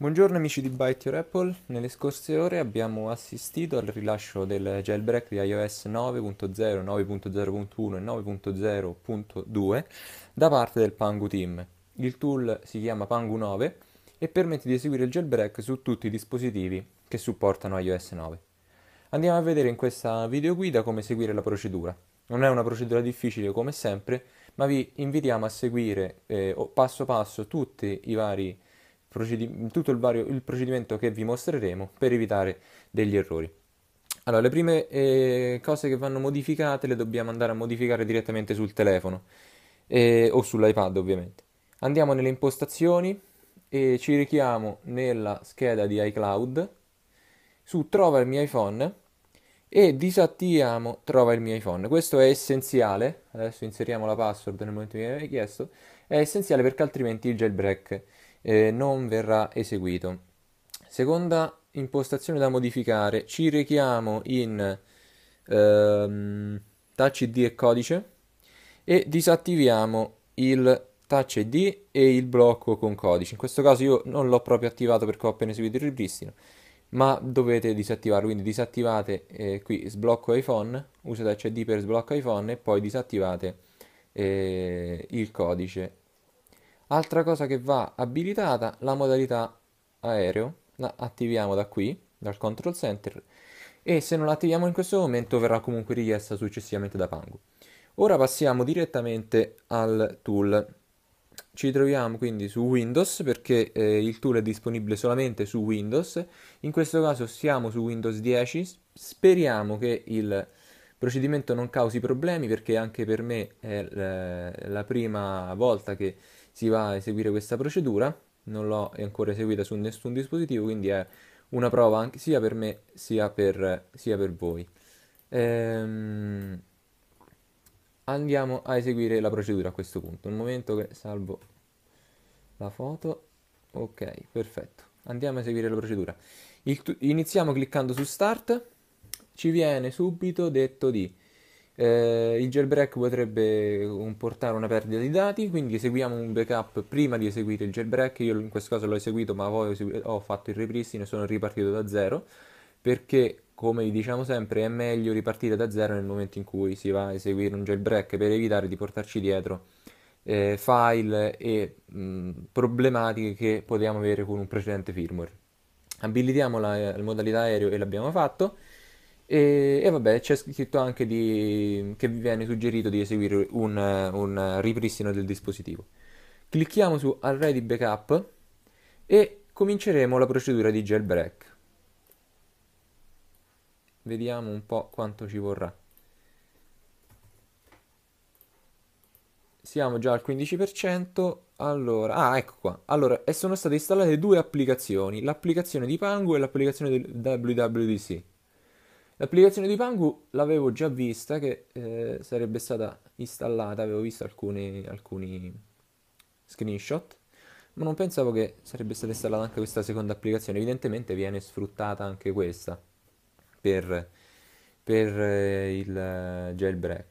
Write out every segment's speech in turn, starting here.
Buongiorno amici di Byte Your Apple, nelle scorse ore abbiamo assistito al rilascio del jailbreak di iOS 9.0, 9.0.1 e 9.0.2 da parte del Pangu Team. Il tool si chiama Pangu 9 e permette di eseguire il jailbreak su tutti i dispositivi che supportano iOS 9. Andiamo a vedere in questa videoguida come seguire la procedura. Non è una procedura difficile come sempre, ma vi invitiamo a seguire eh, passo passo tutti i vari tutto il, vario, il procedimento che vi mostreremo per evitare degli errori. Allora, le prime eh, cose che vanno modificate le dobbiamo andare a modificare direttamente sul telefono eh, o sull'iPad ovviamente. Andiamo nelle impostazioni e ci richiamo nella scheda di iCloud su Trova il mio iPhone e disattiviamo Trova il mio iPhone. Questo è essenziale, adesso inseriamo la password nel momento che mi viene richiesto, è essenziale perché altrimenti il jailbreak eh, non verrà eseguito. Seconda impostazione da modificare, ci richiamo in ehm, touch ID e codice e disattiviamo il touch ID e il blocco con codice. In questo caso io non l'ho proprio attivato perché ho appena eseguito il ripristino, ma dovete disattivarlo, quindi disattivate eh, qui sblocco iPhone, usa touch ID per sblocco iPhone e poi disattivate eh, il codice Altra cosa che va abilitata, la modalità aereo, la attiviamo da qui, dal control center, e se non la attiviamo in questo momento verrà comunque richiesta successivamente da Pango. Ora passiamo direttamente al tool. Ci troviamo quindi su Windows perché eh, il tool è disponibile solamente su Windows. In questo caso siamo su Windows 10. Speriamo che il procedimento non causi problemi perché anche per me è eh, la prima volta che si va a eseguire questa procedura, non l'ho ancora eseguita su nessun dispositivo, quindi è una prova anche, sia per me sia per, sia per voi. Ehm, andiamo a eseguire la procedura a questo punto. Un momento che salvo la foto. Ok, perfetto. Andiamo a eseguire la procedura. Tu- iniziamo cliccando su Start. Ci viene subito detto di eh, il jailbreak potrebbe comportare una perdita di dati, quindi eseguiamo un backup prima di eseguire il jailbreak. Io in questo caso l'ho eseguito, ma poi ho fatto il ripristino e sono ripartito da zero perché come diciamo sempre è meglio ripartire da zero nel momento in cui si va a eseguire un jailbreak per evitare di portarci dietro eh, file e mh, mm, problematiche che potevamo avere con un precedente firmware. Abilitiamo la, la modalità aereo e l'abbiamo fatto. E, e, vabbè, c'è scritto anche di, che vi viene suggerito di eseguire un, un ripristino del dispositivo. Clicchiamo su Already Backup e cominceremo la procedura di jailbreak. Vediamo un po' quanto ci vorrà. Siamo già al 15%. Allora, ah, ecco qua. Allora, sono state installate due applicazioni, l'applicazione di Pango e l'applicazione del WWDC. L'applicazione di Pangu l'avevo già vista che eh, sarebbe stata installata, avevo visto alcuni, alcuni, screenshot, ma non pensavo che sarebbe stata installata anche questa seconda applicazione. Evidentemente viene sfruttata anche questa per, per eh, il jailbreak.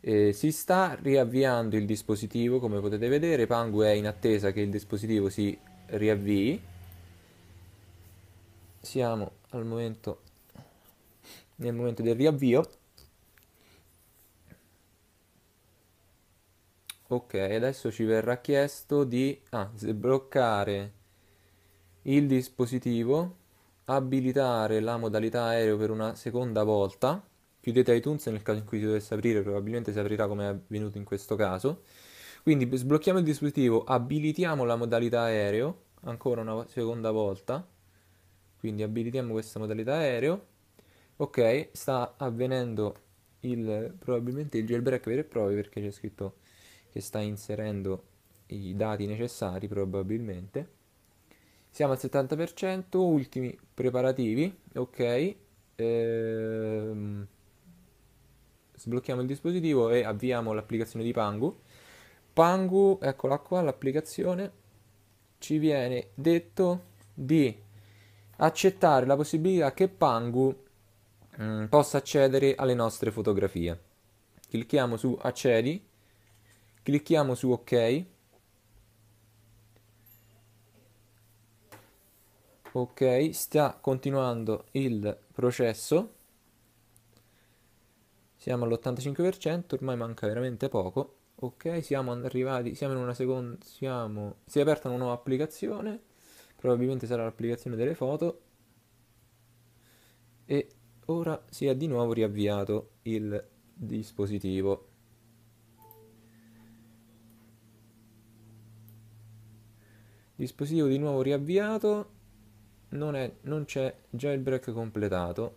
Eh, si sta riavviando il dispositivo, come potete vedere, Pangu è in attesa che il dispositivo si riavvii. Siamo al momento nel momento del riavvio. Ok, adesso ci verrà chiesto di ah, sbloccare il dispositivo, abilitare la modalità aereo per una seconda volta. Chiudete iTunes nel caso in cui si dovesse aprire, probabilmente si aprirà come è avvenuto in questo caso. Quindi sblocchiamo il dispositivo, abilitiamo la modalità aereo ancora una seconda volta. Quindi abilitiamo questa modalità aereo Ok, sta avvenendo il, probabilmente il jailbreak vero e proprio perché c'è scritto che sta inserendo i dati necessari probabilmente. Siamo al 70%, ultimi preparativi, ok. Ehm, sblocchiamo il dispositivo e avviamo l'applicazione di Pangu. Pangu, eccola qua, l'applicazione ci viene detto di accettare la possibilità che Pangu Mm, possa accedere alle nostre fotografie. Clicchiamo su accedi, clicchiamo su ok. Ok, sta continuando il processo. Siamo all'85%, ormai manca veramente poco. Ok, siamo arrivati, siamo in una seconda, siamo, si è aperta una nuova applicazione, probabilmente sarà l'applicazione delle foto e ora si è di nuovo riavviato il dispositivo. Dispositivo di nuovo riavviato, non, è, non c'è jailbreak completato.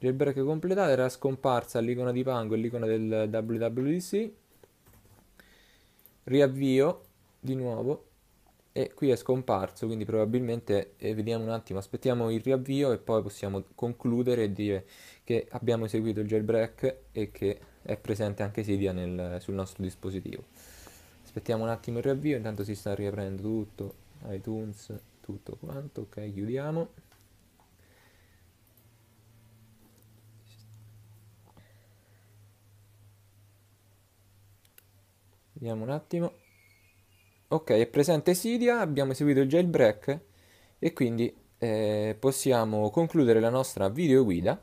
Jailbreak completato era scomparsa l'icona di Pango e l'icona del WWDC. Riavvio di nuovo e qui è scomparso, quindi probabilmente eh, vediamo un attimo, aspettiamo il riavvio e poi possiamo concludere e dire che abbiamo eseguito il jailbreak e che è presente anche Cydia nel, sul nostro dispositivo. Aspettiamo un attimo il riavvio, intanto si sta riaprendo tutto, iTunes, tutto quanto, ok, chiudiamo. Vediamo un attimo. Ok, è presente Sidia, abbiamo eseguito il jailbreak e quindi eh, possiamo concludere la nostra video guida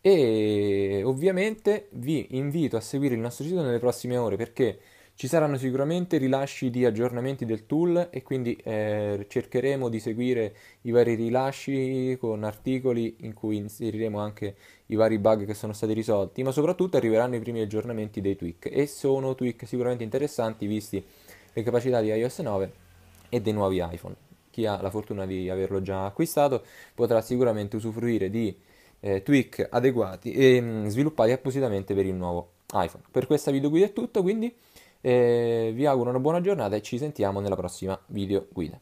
e ovviamente vi invito a seguire il nostro sito nelle prossime ore perché ci saranno sicuramente rilasci di aggiornamenti del tool e quindi eh, cercheremo di seguire i vari rilasci con articoli in cui inseriremo anche i vari bug che sono stati risolti, ma soprattutto arriveranno i primi aggiornamenti dei tweak e sono tweak sicuramente interessanti visti le capacità di iOS 9 e dei nuovi iPhone. Chi ha la fortuna di averlo già acquistato potrà sicuramente usufruire di eh, tweak adeguati e mh, mm, sviluppati appositamente per il nuovo iPhone. Per questa video guida è tutto, quindi eh, vi auguro una buona giornata e ci sentiamo nella prossima video guida.